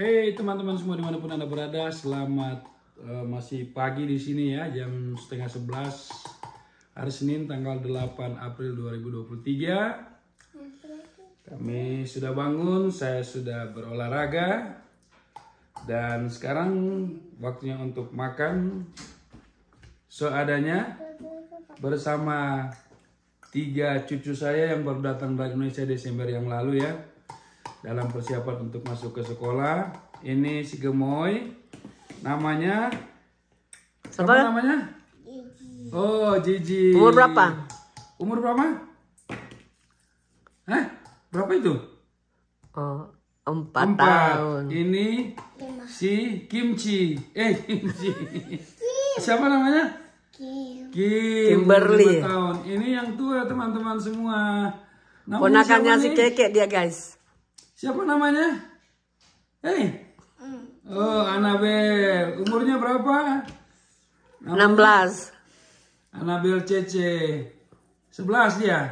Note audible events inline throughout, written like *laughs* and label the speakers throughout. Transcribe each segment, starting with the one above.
Speaker 1: Hey teman-teman semua dimanapun anda berada, selamat uh, masih pagi di sini ya jam setengah sebelas hari Senin tanggal 8 April 2023. Kami sudah bangun, saya sudah berolahraga dan sekarang waktunya untuk makan seadanya bersama tiga cucu saya yang baru datang dari Indonesia Desember yang lalu ya dalam persiapan untuk masuk ke sekolah. Ini si gemoy. Namanya Siapa namanya? Oh, Gigi. Umur berapa? Umur berapa? Hah? Berapa itu? Oh, empat, empat. tahun. Ini si Kimchi. Eh, Kimchi. Siapa namanya? Kim. Kim. Kimberly. tahun. Ini yang tua teman-teman semua. Ponakannya si Keke dia, guys. Siapa namanya? Hei. Hmm. Oh, Anabel. Umurnya berapa? 16. Anabel Cece. 11 dia?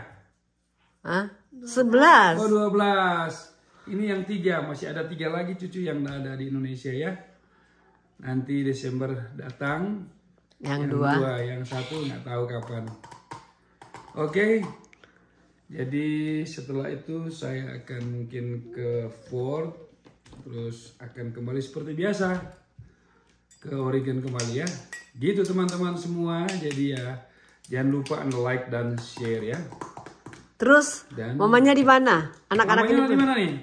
Speaker 1: Hah? 11. Oh, 12. Ini yang tiga, masih ada tiga lagi cucu yang ada di Indonesia ya. Nanti Desember datang. Yang, yang dua. dua. Yang satu nggak tahu kapan. Oke. Okay. Jadi setelah itu saya akan mungkin ke Ford, terus akan kembali seperti biasa ke origin kembali ya. Gitu teman-teman semua, jadi ya jangan lupa like dan share ya.
Speaker 2: Terus dan, mamanya di mana? Anak-anak ini di mana
Speaker 1: nih?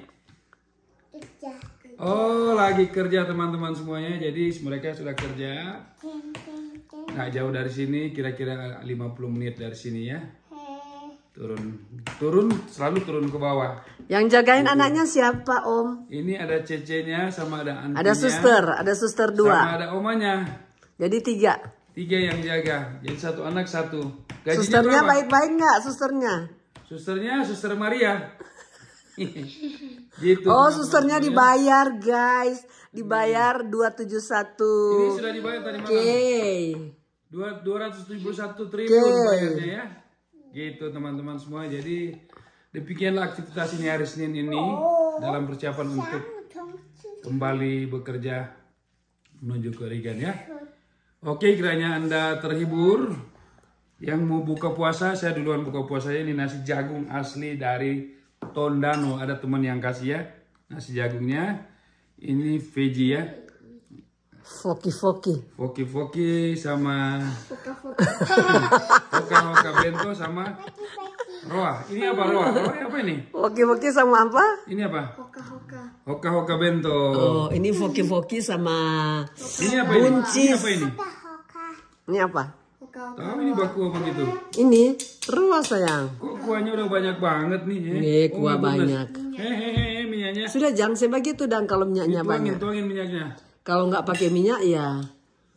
Speaker 1: Oh, lagi kerja teman-teman semuanya. Jadi mereka sudah kerja. Nah, jauh dari sini kira-kira 50 menit dari sini ya turun turun selalu turun ke bawah
Speaker 2: yang jagain Ibu. anaknya siapa om
Speaker 1: ini ada nya, sama ada antinya ada suster ada suster dua sama ada omanya jadi tiga tiga yang jaga jadi satu anak satu Gajinya susternya
Speaker 2: baik-baik nggak susternya
Speaker 1: susternya suster Maria
Speaker 2: *laughs*
Speaker 1: gitu oh susternya namanya. dibayar
Speaker 2: guys dibayar dua tujuh satu ini sudah dibayar tadi malam okay.
Speaker 1: dua dua ratus tujuh puluh satu triliun okay. bayarnya ya Gitu teman-teman semua. Jadi demikianlah aktivitas ini hari Senin ini oh, dalam persiapan untuk kembali bekerja menuju ke Rigan ya. Iya. Oke, kiranya Anda terhibur. Yang mau buka puasa, saya duluan buka puasanya ini nasi jagung asli dari Tondano. Ada teman yang kasih ya nasi jagungnya. Ini veggie ya. Foki-foki. Foki-foki sama Oke, Oka Bento sama
Speaker 2: Roa. Ini apa Roa? Roa apa ini? Oke, Oke sama apa? Ini apa? Hoka Hoka. Hoka Hoka Bento. Oh, ini Foki Foki sama Ini apa ini? Buncis. Ini apa ini? Ini apa? Tahu ini baku apa gitu? Ini Roa sayang. Kok
Speaker 1: kuahnya udah banyak banget nih? Eh? Nih, iya, oh, kuah banyak.
Speaker 2: Hehehe, minyaknya. Sudah jangan sebagi itu dan kalau minyaknya banyak. Tuangin, minyaknya. Kalau nggak pakai minyak ya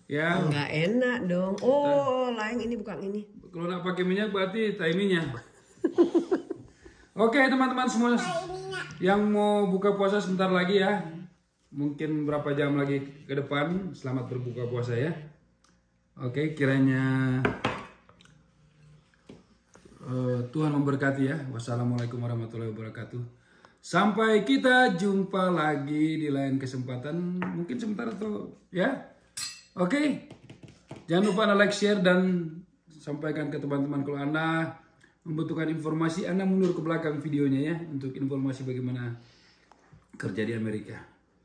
Speaker 1: Ya. Oh, nggak
Speaker 2: enak dong. Oh, lain ini bukan ini.
Speaker 1: Kalau nggak pakai minyak berarti timingnya Oke, teman-teman semua yang mau buka puasa sebentar lagi ya. Mungkin berapa jam lagi ke depan. Selamat berbuka puasa ya. Oke, kiranya eh, Tuhan memberkati ya. Wassalamualaikum warahmatullahi wabarakatuh. Sampai kita jumpa lagi di lain kesempatan. Mungkin sebentar atau ya. Oke, okay? jangan lupa like, share, dan sampaikan ke teman-teman kalau anda membutuhkan informasi, anda mundur ke belakang videonya ya untuk informasi bagaimana kerja di Amerika.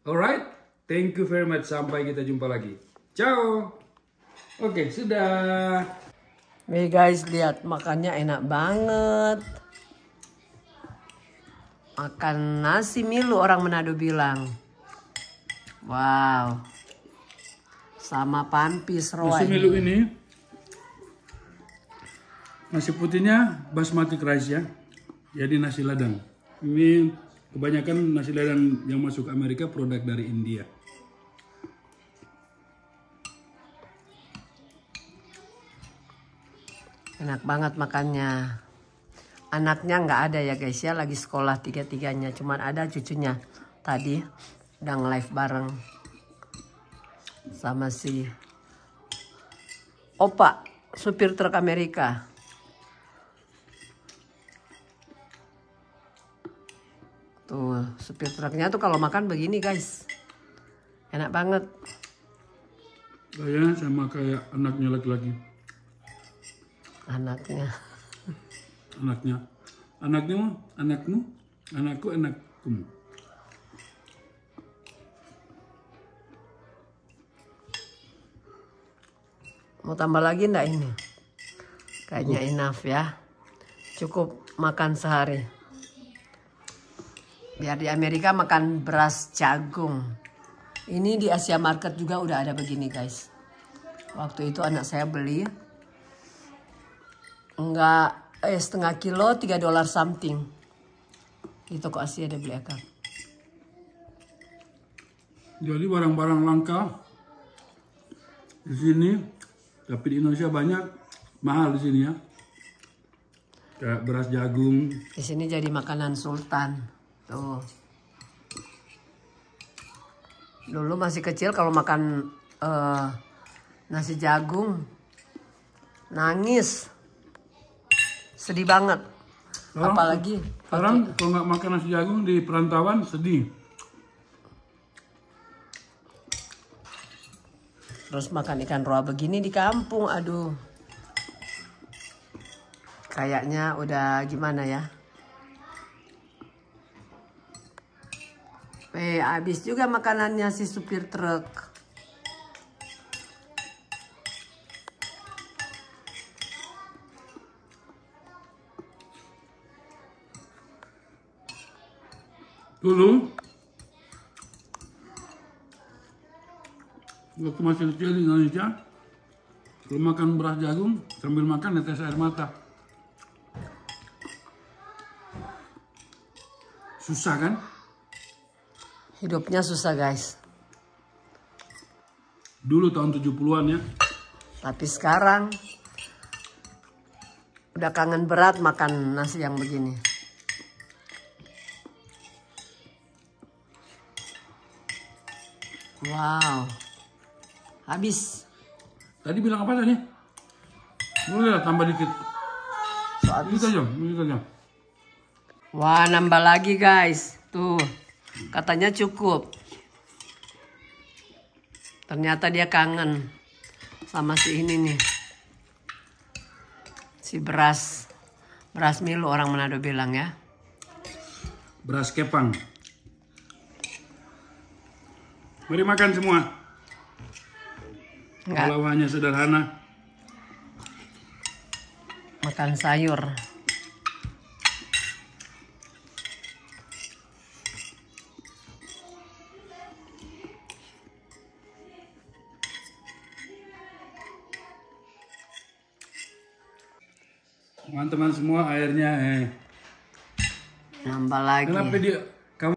Speaker 1: Alright, thank you very much. Sampai kita jumpa lagi.
Speaker 2: Ciao. Oke, okay, sudah. Hey guys, lihat makannya enak banget. Makan nasi milu orang Manado bilang. Wow sama pampis masih milu ini
Speaker 1: nasi putihnya basmati rice ya jadi nasi ladang ini kebanyakan nasi ladang yang masuk Amerika produk dari India
Speaker 2: enak banget makannya anaknya nggak ada ya guys ya lagi sekolah tiga-tiganya cuman ada cucunya tadi udah live bareng sama si Opa, supir truk Amerika. Tuh, supir truknya tuh kalau makan begini guys. Enak banget.
Speaker 1: Saya sama kayak anaknya lagi-lagi.
Speaker 2: Anaknya.
Speaker 1: Anaknya. Anaknya, anakmu, anakku, anakku.
Speaker 2: Mau tambah lagi enggak ini? Kayaknya enough ya. Cukup makan sehari. Biar di Amerika makan beras jagung. Ini di Asia Market juga udah ada begini guys. Waktu itu anak saya beli. Enggak, eh setengah kilo tiga dolar something. Di toko Asia ada beli akar.
Speaker 1: Jadi barang-barang langka di sini tapi di Indonesia banyak mahal di sini ya. Kayak beras
Speaker 2: jagung. Di sini jadi makanan sultan. Tuh. Dulu masih kecil kalau makan uh, nasi jagung nangis. Sedih banget. Orang, Apalagi sekarang kalau nggak makan nasi jagung di perantauan sedih. Terus makan ikan roa begini di kampung, aduh. Kayaknya udah gimana ya. Eh, habis juga makanannya si supir truk.
Speaker 1: Dulu waktu masih kecil di Indonesia kalau makan beras jagung sambil makan netes air mata
Speaker 2: susah kan hidupnya susah guys
Speaker 1: dulu tahun 70-an ya
Speaker 2: tapi sekarang udah kangen berat makan nasi yang begini wow Habis. Tadi bilang apa tadi? Boleh lah tambah dikit. Sehabis. Ini saja ini Wah, nambah lagi guys. Tuh, katanya cukup. Ternyata dia kangen sama si ini nih. Si beras. Beras Milo orang Manado bilang ya. Beras kepang. Mari makan semua. Enggak. Kalau hanya sederhana. Makan sayur.
Speaker 1: Teman-teman semua airnya eh. Nambah lagi. Kenapa dia